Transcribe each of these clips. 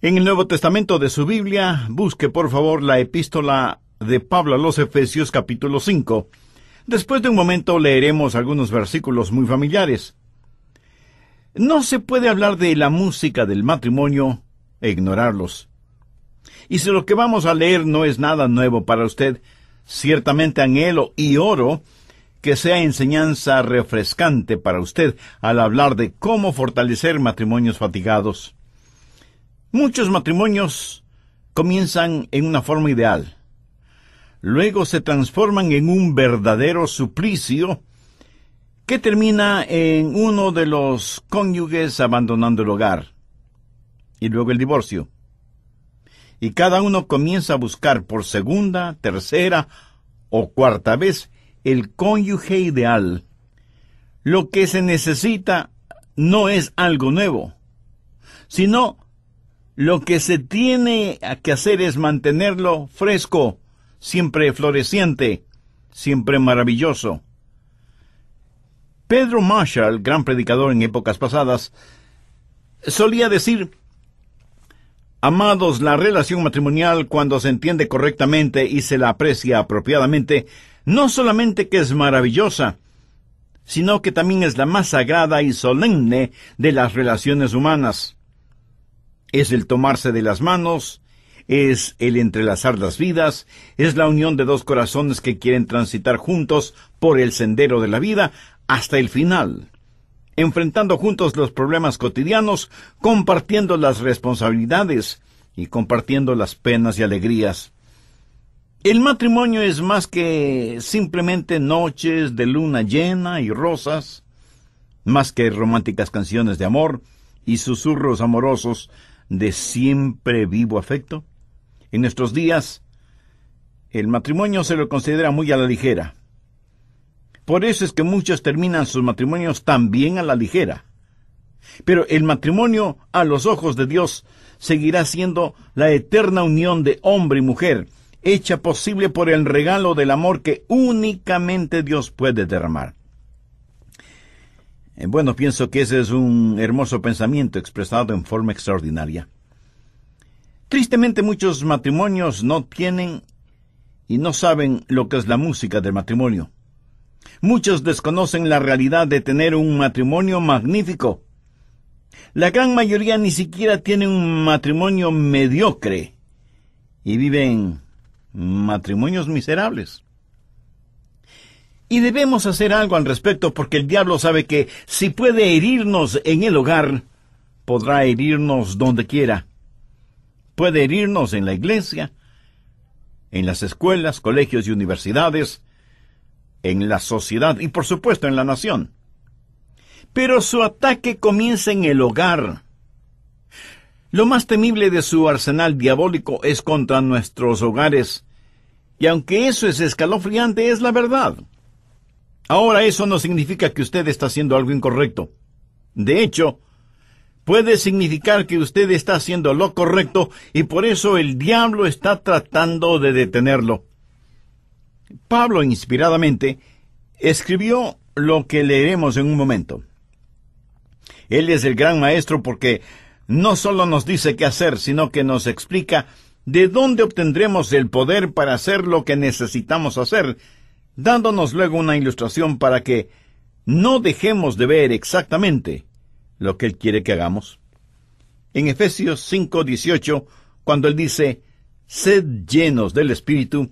En el Nuevo Testamento de su Biblia, busque por favor la epístola de Pablo a los Efesios capítulo 5. Después de un momento leeremos algunos versículos muy familiares. No se puede hablar de la música del matrimonio e ignorarlos. Y si lo que vamos a leer no es nada nuevo para usted, ciertamente anhelo y oro que sea enseñanza refrescante para usted al hablar de cómo fortalecer matrimonios fatigados. Muchos matrimonios comienzan en una forma ideal, luego se transforman en un verdadero suplicio que termina en uno de los cónyuges abandonando el hogar, y luego el divorcio. Y cada uno comienza a buscar por segunda, tercera o cuarta vez el cónyuge ideal. Lo que se necesita no es algo nuevo, sino lo que se tiene que hacer es mantenerlo fresco, siempre floreciente, siempre maravilloso. Pedro Marshall, gran predicador en épocas pasadas, solía decir, Amados, la relación matrimonial, cuando se entiende correctamente y se la aprecia apropiadamente, no solamente que es maravillosa, sino que también es la más sagrada y solemne de las relaciones humanas es el tomarse de las manos, es el entrelazar las vidas, es la unión de dos corazones que quieren transitar juntos por el sendero de la vida hasta el final, enfrentando juntos los problemas cotidianos, compartiendo las responsabilidades y compartiendo las penas y alegrías. El matrimonio es más que simplemente noches de luna llena y rosas, más que románticas canciones de amor y susurros amorosos de siempre vivo afecto? En nuestros días, el matrimonio se lo considera muy a la ligera. Por eso es que muchos terminan sus matrimonios también a la ligera. Pero el matrimonio, a los ojos de Dios, seguirá siendo la eterna unión de hombre y mujer, hecha posible por el regalo del amor que únicamente Dios puede derramar. Eh, bueno, pienso que ese es un hermoso pensamiento expresado en forma extraordinaria. Tristemente muchos matrimonios no tienen y no saben lo que es la música del matrimonio. Muchos desconocen la realidad de tener un matrimonio magnífico. La gran mayoría ni siquiera tiene un matrimonio mediocre y viven matrimonios miserables. Y debemos hacer algo al respecto porque el diablo sabe que si puede herirnos en el hogar, podrá herirnos donde quiera. Puede herirnos en la iglesia, en las escuelas, colegios y universidades, en la sociedad y por supuesto en la nación. Pero su ataque comienza en el hogar. Lo más temible de su arsenal diabólico es contra nuestros hogares. Y aunque eso es escalofriante, es la verdad. Ahora eso no significa que usted está haciendo algo incorrecto. De hecho, puede significar que usted está haciendo lo correcto y por eso el diablo está tratando de detenerlo. Pablo, inspiradamente, escribió lo que leeremos en un momento. Él es el gran maestro porque no solo nos dice qué hacer, sino que nos explica de dónde obtendremos el poder para hacer lo que necesitamos hacer, dándonos luego una ilustración para que no dejemos de ver exactamente lo que Él quiere que hagamos. En Efesios 5:18, cuando Él dice, sed llenos del Espíritu,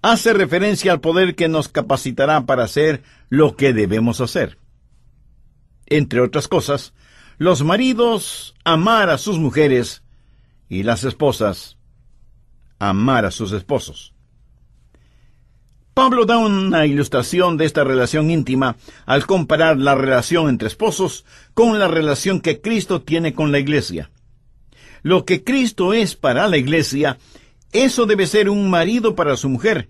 hace referencia al poder que nos capacitará para hacer lo que debemos hacer. Entre otras cosas, los maridos amar a sus mujeres y las esposas amar a sus esposos. Pablo da una ilustración de esta relación íntima al comparar la relación entre esposos con la relación que Cristo tiene con la iglesia. Lo que Cristo es para la iglesia, eso debe ser un marido para su mujer.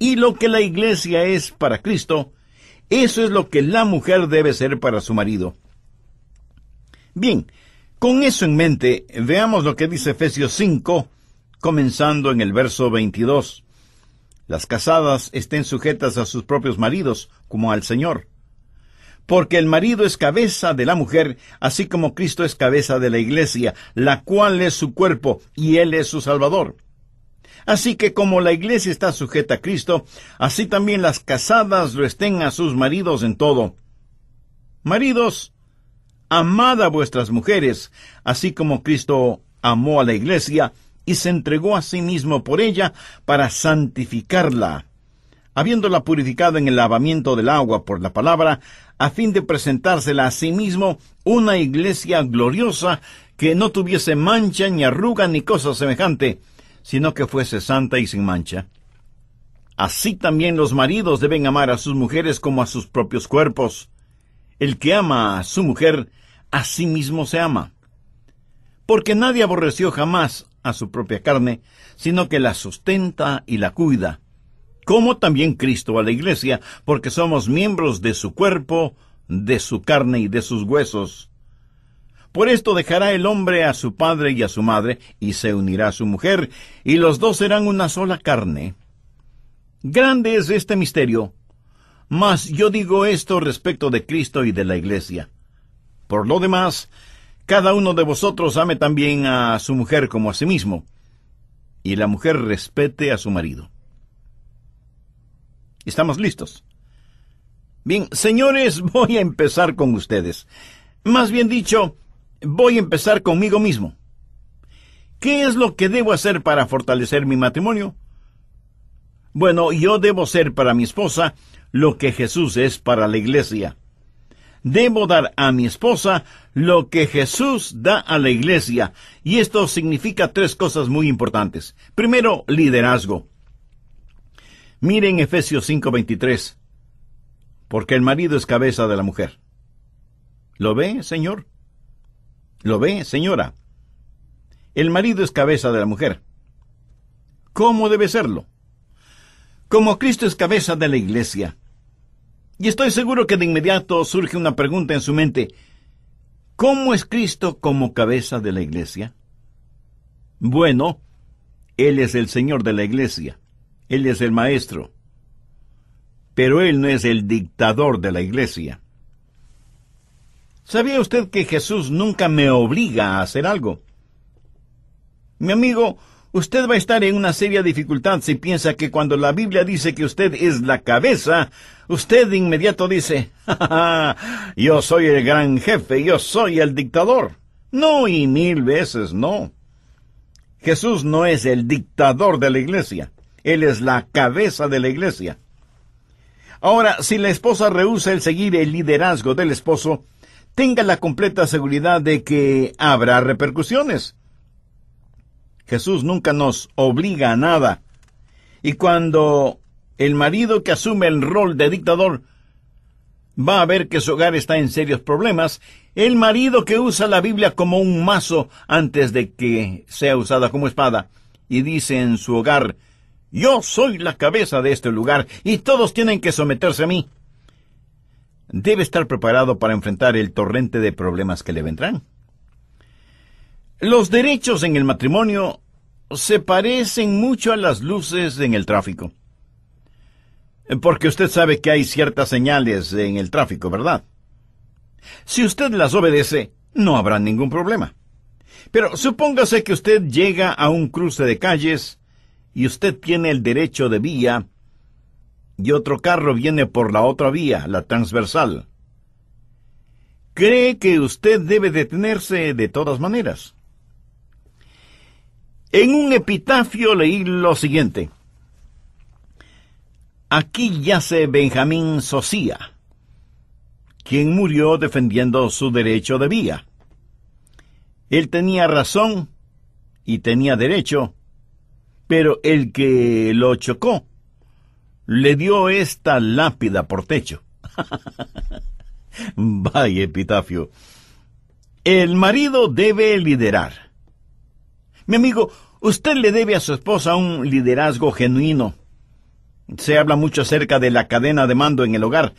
Y lo que la iglesia es para Cristo, eso es lo que la mujer debe ser para su marido. Bien, con eso en mente, veamos lo que dice Efesios 5, comenzando en el verso 22 las casadas estén sujetas a sus propios maridos, como al Señor. Porque el marido es cabeza de la mujer, así como Cristo es cabeza de la iglesia, la cual es su cuerpo, y Él es su Salvador. Así que como la iglesia está sujeta a Cristo, así también las casadas lo estén a sus maridos en todo. Maridos, amad a vuestras mujeres, así como Cristo amó a la iglesia y se entregó a sí mismo por ella para santificarla, habiéndola purificado en el lavamiento del agua por la palabra, a fin de presentársela a sí mismo una iglesia gloriosa que no tuviese mancha ni arruga ni cosa semejante, sino que fuese santa y sin mancha. Así también los maridos deben amar a sus mujeres como a sus propios cuerpos. El que ama a su mujer, a sí mismo se ama. Porque nadie aborreció jamás a su propia carne, sino que la sustenta y la cuida, como también Cristo a la iglesia, porque somos miembros de su cuerpo, de su carne y de sus huesos. Por esto dejará el hombre a su padre y a su madre, y se unirá a su mujer, y los dos serán una sola carne. Grande es este misterio. Mas yo digo esto respecto de Cristo y de la Iglesia. Por lo demás, cada uno de vosotros ame también a su mujer como a sí mismo, y la mujer respete a su marido. ¿Estamos listos? Bien, señores, voy a empezar con ustedes. Más bien dicho, voy a empezar conmigo mismo. ¿Qué es lo que debo hacer para fortalecer mi matrimonio? Bueno, yo debo ser para mi esposa lo que Jesús es para la iglesia debo dar a mi esposa lo que Jesús da a la iglesia. Y esto significa tres cosas muy importantes. Primero, liderazgo. Miren Efesios 5:23, porque el marido es cabeza de la mujer. ¿Lo ve, señor? ¿Lo ve, señora? El marido es cabeza de la mujer. ¿Cómo debe serlo? Como Cristo es cabeza de la iglesia, y estoy seguro que de inmediato surge una pregunta en su mente. ¿Cómo es Cristo como cabeza de la iglesia? Bueno, Él es el Señor de la iglesia. Él es el Maestro. Pero Él no es el dictador de la iglesia. ¿Sabía usted que Jesús nunca me obliga a hacer algo? Mi amigo, Usted va a estar en una seria dificultad si piensa que cuando la Biblia dice que usted es la cabeza, usted de inmediato dice, yo soy el gran jefe, yo soy el dictador. No, y mil veces no. Jesús no es el dictador de la iglesia, Él es la cabeza de la iglesia. Ahora, si la esposa rehúsa el seguir el liderazgo del esposo, tenga la completa seguridad de que habrá repercusiones. Jesús nunca nos obliga a nada. Y cuando el marido que asume el rol de dictador va a ver que su hogar está en serios problemas, el marido que usa la Biblia como un mazo antes de que sea usada como espada, y dice en su hogar, yo soy la cabeza de este lugar y todos tienen que someterse a mí, debe estar preparado para enfrentar el torrente de problemas que le vendrán. Los derechos en el matrimonio se parecen mucho a las luces en el tráfico. Porque usted sabe que hay ciertas señales en el tráfico, ¿verdad? Si usted las obedece, no habrá ningún problema. Pero supóngase que usted llega a un cruce de calles y usted tiene el derecho de vía y otro carro viene por la otra vía, la transversal. Cree que usted debe detenerse de todas maneras. En un epitafio leí lo siguiente. Aquí yace Benjamín Socía, quien murió defendiendo su derecho de vía. Él tenía razón y tenía derecho, pero el que lo chocó le dio esta lápida por techo. Vaya epitafio. El marido debe liderar mi amigo, usted le debe a su esposa un liderazgo genuino. Se habla mucho acerca de la cadena de mando en el hogar.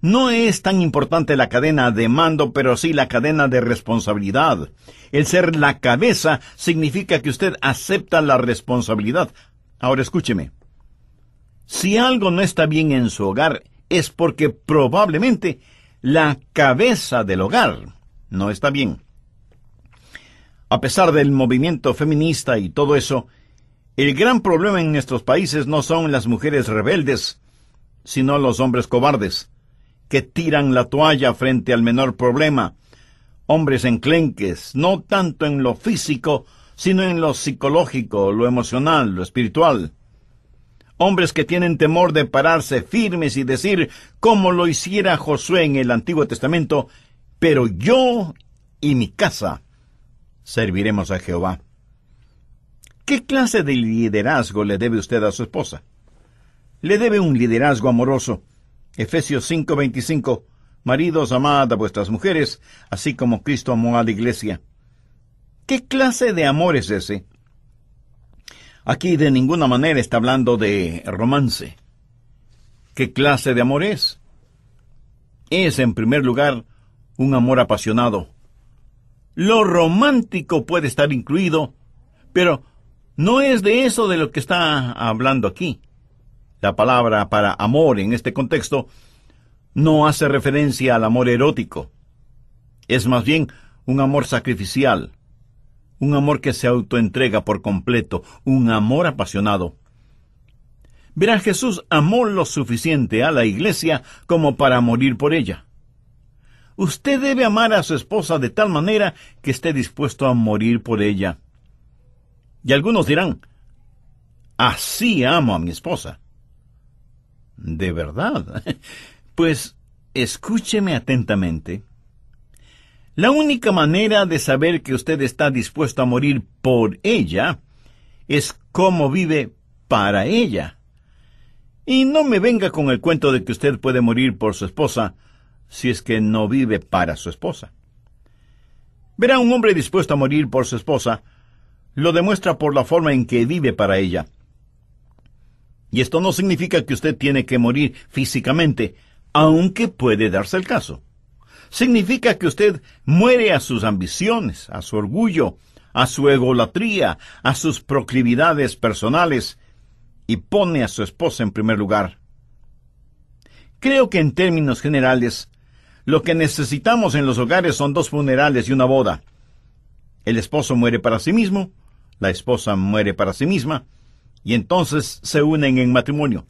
No es tan importante la cadena de mando, pero sí la cadena de responsabilidad. El ser la cabeza significa que usted acepta la responsabilidad. Ahora escúcheme. Si algo no está bien en su hogar, es porque probablemente la cabeza del hogar no está bien a pesar del movimiento feminista y todo eso, el gran problema en nuestros países no son las mujeres rebeldes, sino los hombres cobardes, que tiran la toalla frente al menor problema, hombres enclenques, no tanto en lo físico, sino en lo psicológico, lo emocional, lo espiritual. Hombres que tienen temor de pararse firmes y decir, como lo hiciera Josué en el Antiguo Testamento, pero yo y mi casa serviremos a Jehová. ¿Qué clase de liderazgo le debe usted a su esposa? Le debe un liderazgo amoroso. Efesios 5:25 Maridos, amad a vuestras mujeres, así como Cristo amó a la iglesia. ¿Qué clase de amor es ese? Aquí de ninguna manera está hablando de romance. ¿Qué clase de amor es? Es, en primer lugar, un amor apasionado, lo romántico puede estar incluido, pero no es de eso de lo que está hablando aquí. La palabra para amor en este contexto no hace referencia al amor erótico. Es más bien un amor sacrificial, un amor que se autoentrega por completo, un amor apasionado. Verá Jesús amó lo suficiente a la iglesia como para morir por ella. Usted debe amar a su esposa de tal manera que esté dispuesto a morir por ella. Y algunos dirán, así amo a mi esposa. ¿De verdad? Pues escúcheme atentamente. La única manera de saber que usted está dispuesto a morir por ella es cómo vive para ella. Y no me venga con el cuento de que usted puede morir por su esposa si es que no vive para su esposa. Ver a un hombre dispuesto a morir por su esposa lo demuestra por la forma en que vive para ella. Y esto no significa que usted tiene que morir físicamente, aunque puede darse el caso. Significa que usted muere a sus ambiciones, a su orgullo, a su egolatría, a sus proclividades personales, y pone a su esposa en primer lugar. Creo que en términos generales lo que necesitamos en los hogares son dos funerales y una boda. El esposo muere para sí mismo, la esposa muere para sí misma, y entonces se unen en matrimonio.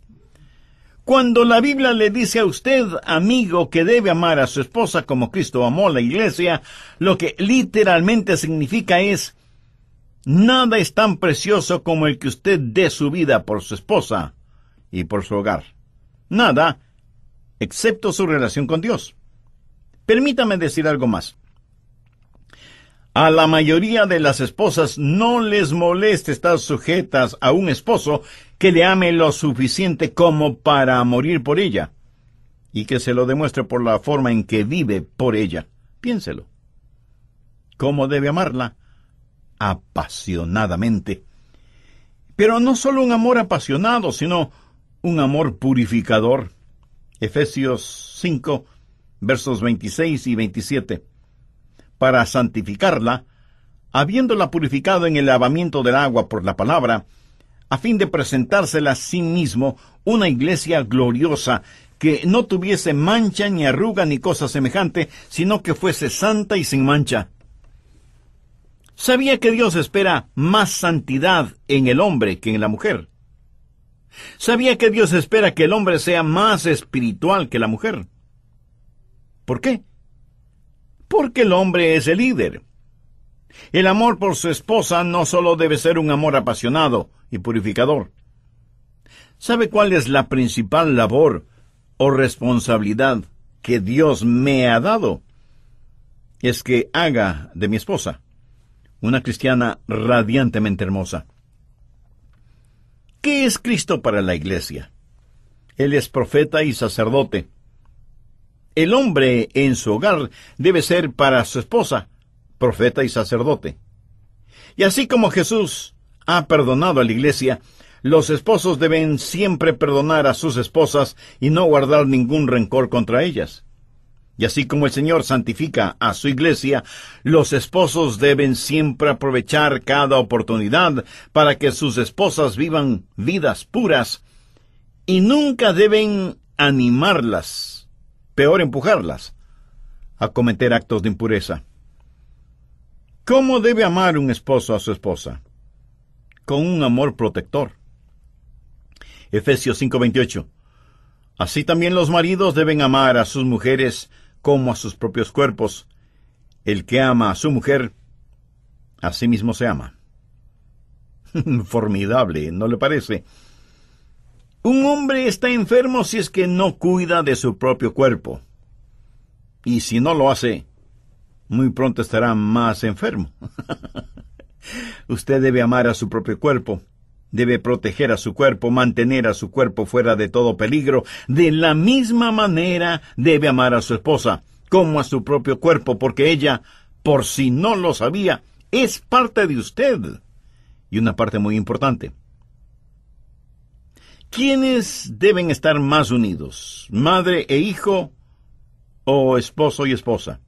Cuando la Biblia le dice a usted, amigo, que debe amar a su esposa como Cristo amó la iglesia, lo que literalmente significa es, nada es tan precioso como el que usted dé su vida por su esposa y por su hogar. Nada, excepto su relación con Dios. Permítame decir algo más. A la mayoría de las esposas no les molesta estar sujetas a un esposo que le ame lo suficiente como para morir por ella y que se lo demuestre por la forma en que vive por ella. Piénselo. ¿Cómo debe amarla? Apasionadamente. Pero no solo un amor apasionado, sino un amor purificador. Efesios 5, versos 26 y 27, para santificarla, habiéndola purificado en el lavamiento del agua por la palabra, a fin de presentársela a sí mismo una iglesia gloriosa, que no tuviese mancha ni arruga ni cosa semejante, sino que fuese santa y sin mancha. Sabía que Dios espera más santidad en el hombre que en la mujer. Sabía que Dios espera que el hombre sea más espiritual que la mujer. ¿Por qué? Porque el hombre es el líder. El amor por su esposa no solo debe ser un amor apasionado y purificador. ¿Sabe cuál es la principal labor o responsabilidad que Dios me ha dado? Es que haga de mi esposa una cristiana radiantemente hermosa. ¿Qué es Cristo para la iglesia? Él es profeta y sacerdote. El hombre en su hogar debe ser para su esposa, profeta y sacerdote. Y así como Jesús ha perdonado a la iglesia, los esposos deben siempre perdonar a sus esposas y no guardar ningún rencor contra ellas. Y así como el Señor santifica a su iglesia, los esposos deben siempre aprovechar cada oportunidad para que sus esposas vivan vidas puras y nunca deben animarlas peor empujarlas a cometer actos de impureza. ¿Cómo debe amar un esposo a su esposa? Con un amor protector. Efesios 5:28. Así también los maridos deben amar a sus mujeres como a sus propios cuerpos. El que ama a su mujer, a sí mismo se ama. Formidable, ¿no le parece? Un hombre está enfermo si es que no cuida de su propio cuerpo. Y si no lo hace, muy pronto estará más enfermo. Usted debe amar a su propio cuerpo, debe proteger a su cuerpo, mantener a su cuerpo fuera de todo peligro. De la misma manera debe amar a su esposa, como a su propio cuerpo, porque ella, por si no lo sabía, es parte de usted. Y una parte muy importante ¿Quiénes deben estar más unidos? ¿Madre e hijo o esposo y esposa?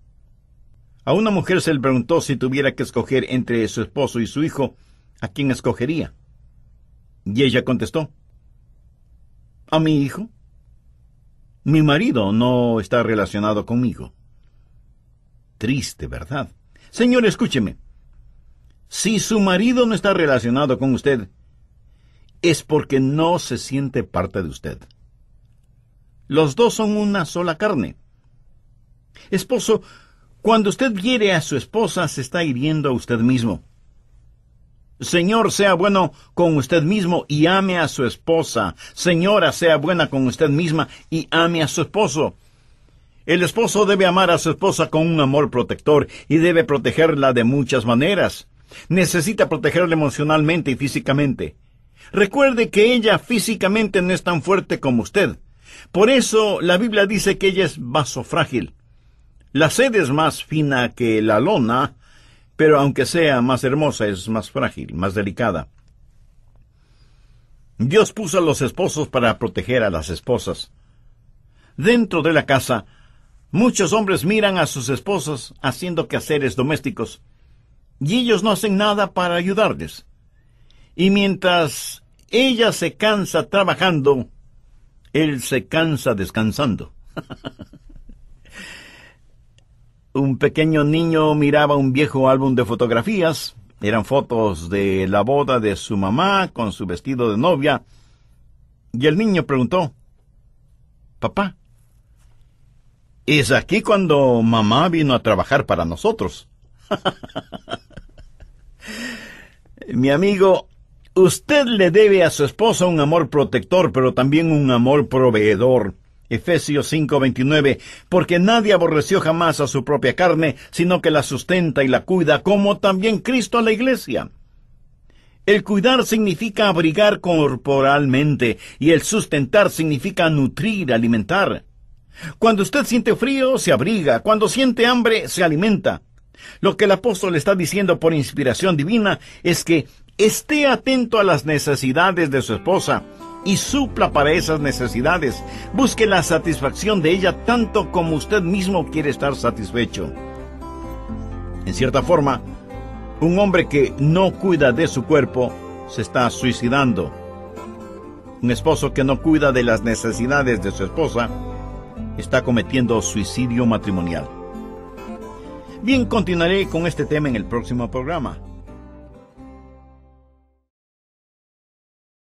A una mujer se le preguntó si tuviera que escoger entre su esposo y su hijo, ¿a quién escogería? Y ella contestó, a mi hijo. Mi marido no está relacionado conmigo. Triste, ¿verdad? Señor, escúcheme. Si su marido no está relacionado con usted, es porque no se siente parte de usted. Los dos son una sola carne. Esposo, cuando usted quiere a su esposa, se está hiriendo a usted mismo. Señor, sea bueno con usted mismo y ame a su esposa. Señora, sea buena con usted misma y ame a su esposo. El esposo debe amar a su esposa con un amor protector y debe protegerla de muchas maneras. Necesita protegerla emocionalmente y físicamente. Recuerde que ella físicamente no es tan fuerte como usted. Por eso la Biblia dice que ella es vaso frágil. La sed es más fina que la lona, pero aunque sea más hermosa, es más frágil, más delicada. Dios puso a los esposos para proteger a las esposas. Dentro de la casa, muchos hombres miran a sus esposas haciendo quehaceres domésticos, y ellos no hacen nada para ayudarles. Y mientras ella se cansa trabajando, él se cansa descansando. un pequeño niño miraba un viejo álbum de fotografías. Eran fotos de la boda de su mamá con su vestido de novia. Y el niño preguntó, Papá, ¿es aquí cuando mamá vino a trabajar para nosotros? Mi amigo Usted le debe a su esposa un amor protector, pero también un amor proveedor. Efesios 5:29, porque nadie aborreció jamás a su propia carne, sino que la sustenta y la cuida, como también Cristo a la iglesia. El cuidar significa abrigar corporalmente y el sustentar significa nutrir, alimentar. Cuando usted siente frío, se abriga, cuando siente hambre, se alimenta. Lo que el apóstol está diciendo por inspiración divina es que esté atento a las necesidades de su esposa y supla para esas necesidades. Busque la satisfacción de ella tanto como usted mismo quiere estar satisfecho. En cierta forma, un hombre que no cuida de su cuerpo se está suicidando. Un esposo que no cuida de las necesidades de su esposa está cometiendo suicidio matrimonial. Bien, continuaré con este tema en el próximo programa.